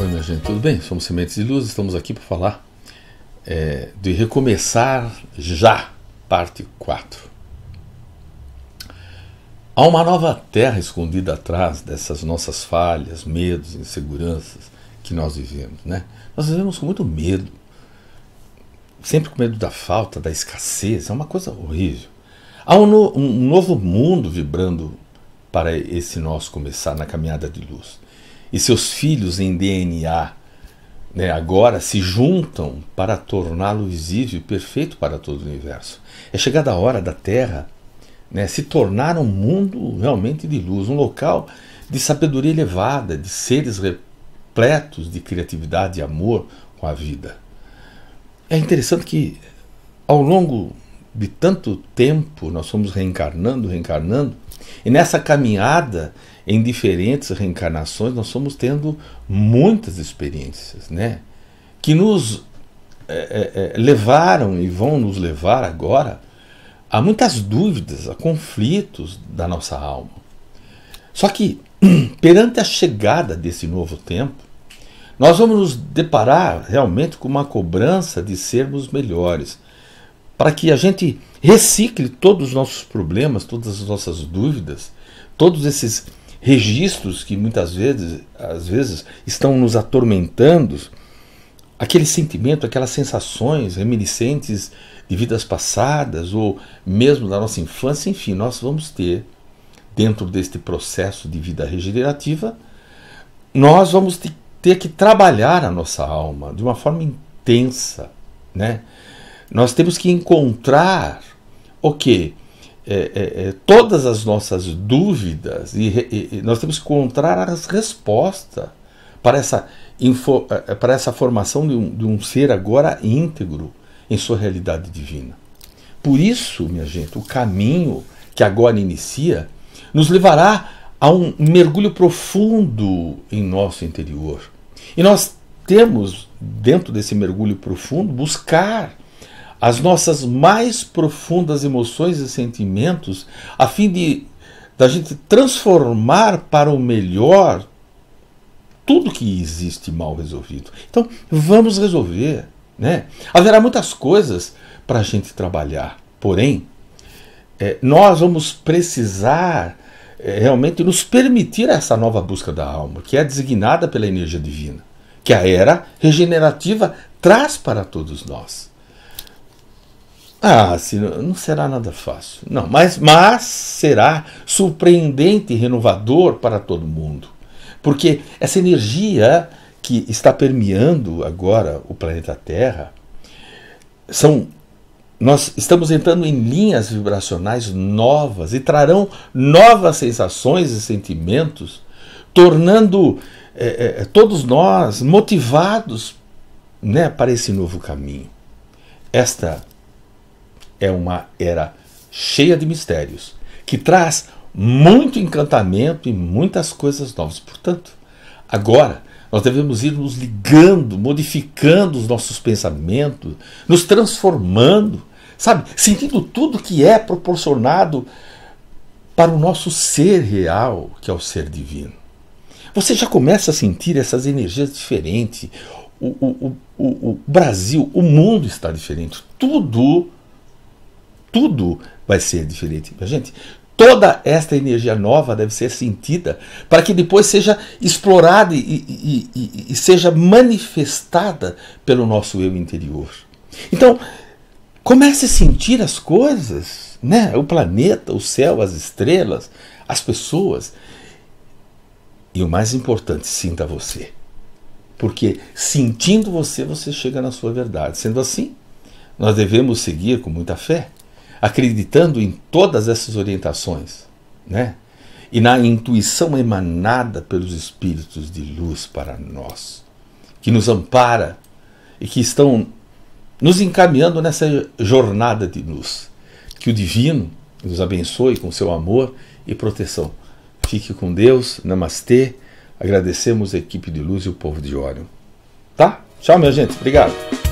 Oi, minha gente, tudo bem? Somos Sementes de Luz, estamos aqui para falar é, de Recomeçar Já, parte 4. Há uma nova terra escondida atrás dessas nossas falhas, medos, inseguranças que nós vivemos, né? Nós vivemos com muito medo, sempre com medo da falta, da escassez, é uma coisa horrível. Há um, no, um novo mundo vibrando para esse nosso começar na caminhada de luz e seus filhos em DNA né, agora se juntam para torná-lo visível e perfeito para todo o universo. É chegada a hora da Terra né, se tornar um mundo realmente de luz, um local de sabedoria elevada, de seres repletos de criatividade e amor com a vida. É interessante que ao longo de tanto tempo nós fomos reencarnando, reencarnando, e nessa caminhada em diferentes reencarnações, nós fomos tendo muitas experiências, né? Que nos é, é, é, levaram e vão nos levar agora a muitas dúvidas, a conflitos da nossa alma. Só que, perante a chegada desse novo tempo, nós vamos nos deparar realmente com uma cobrança de sermos melhores, para que a gente recicle todos os nossos problemas, todas as nossas dúvidas, todos esses registros que muitas vezes, às vezes estão nos atormentando, aquele sentimento, aquelas sensações reminiscentes de vidas passadas ou mesmo da nossa infância, enfim, nós vamos ter dentro deste processo de vida regenerativa, nós vamos ter que trabalhar a nossa alma de uma forma intensa, né? Nós temos que encontrar o okay, que é, é, é, todas as nossas dúvidas e, e, nós temos que encontrar as respostas para essa, info, é, é, para essa formação de um, de um ser agora íntegro em sua realidade divina. Por isso, minha gente, o caminho que agora inicia nos levará a um mergulho profundo em nosso interior. E nós temos, dentro desse mergulho profundo, buscar as nossas mais profundas emoções e sentimentos, a fim de da gente transformar para o melhor tudo que existe mal resolvido. Então, vamos resolver, né? Haverá muitas coisas para a gente trabalhar, porém, é, nós vamos precisar é, realmente nos permitir essa nova busca da alma, que é designada pela energia divina, que a era regenerativa traz para todos nós. Ah, se, não será nada fácil. Não, mas, mas será surpreendente e renovador para todo mundo. Porque essa energia que está permeando agora o planeta Terra são nós estamos entrando em linhas vibracionais novas e trarão novas sensações e sentimentos, tornando eh, eh, todos nós motivados né, para esse novo caminho. Esta é uma era cheia de mistérios, que traz muito encantamento e muitas coisas novas. Portanto, agora nós devemos ir nos ligando, modificando os nossos pensamentos, nos transformando, sabe? Sentindo tudo que é proporcionado para o nosso ser real, que é o ser divino. Você já começa a sentir essas energias diferentes. O, o, o, o Brasil, o mundo está diferente. Tudo tudo vai ser diferente. Gente, toda esta energia nova deve ser sentida para que depois seja explorada e, e, e, e seja manifestada pelo nosso eu interior. Então, comece a sentir as coisas, né? O planeta, o céu, as estrelas, as pessoas. E o mais importante, sinta você. Porque sentindo você, você chega na sua verdade. Sendo assim, nós devemos seguir com muita fé acreditando em todas essas orientações, né? E na intuição emanada pelos espíritos de luz para nós, que nos ampara e que estão nos encaminhando nessa jornada de luz. Que o divino nos abençoe com seu amor e proteção. Fique com Deus, namastê. Agradecemos a equipe de luz e o povo de Órion. Tá? Tchau, minha gente. Obrigado.